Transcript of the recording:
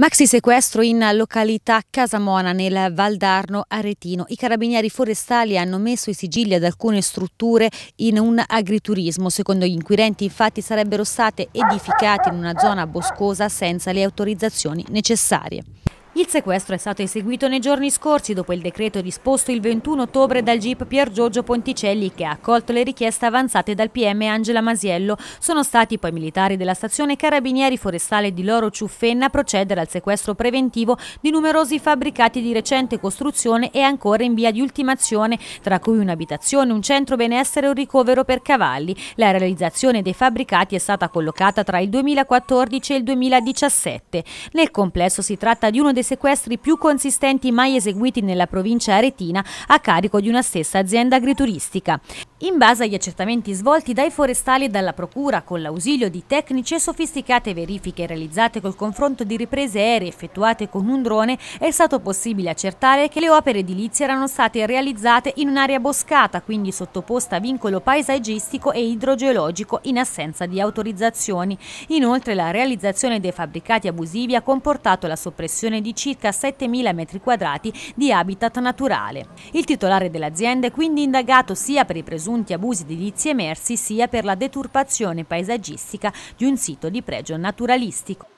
Maxi sequestro in località Casamona nel Val d'Arno Aretino. I carabinieri forestali hanno messo i sigilli ad alcune strutture in un agriturismo. Secondo gli inquirenti infatti sarebbero state edificate in una zona boscosa senza le autorizzazioni necessarie. Il sequestro è stato eseguito nei giorni scorsi dopo il decreto disposto il 21 ottobre dal GIP Pier Giorgio Ponticelli che ha accolto le richieste avanzate dal PM Angela Masiello. Sono stati poi militari della stazione Carabinieri Forestale di Loro Ciuffenna a procedere al sequestro preventivo di numerosi fabbricati di recente costruzione e ancora in via di ultimazione, tra cui un'abitazione, un centro benessere e un ricovero per cavalli. La realizzazione dei fabbricati è stata collocata tra il 2014 e il 2017. Nel complesso si tratta di uno dei sequestri più consistenti mai eseguiti nella provincia aretina a carico di una stessa azienda agrituristica. In base agli accertamenti svolti dai forestali e dalla procura con l'ausilio di tecnici e sofisticate verifiche realizzate col confronto di riprese aeree effettuate con un drone, è stato possibile accertare che le opere edilizie erano state realizzate in un'area boscata, quindi sottoposta a vincolo paesaggistico e idrogeologico in assenza di autorizzazioni. Inoltre la realizzazione dei fabbricati abusivi ha comportato la soppressione di circa 7.000 m2 di habitat naturale. Il titolare dell'azienda è quindi indagato sia per i presunti abusi edilizi emersi sia per la deturpazione paesaggistica di un sito di pregio naturalistico.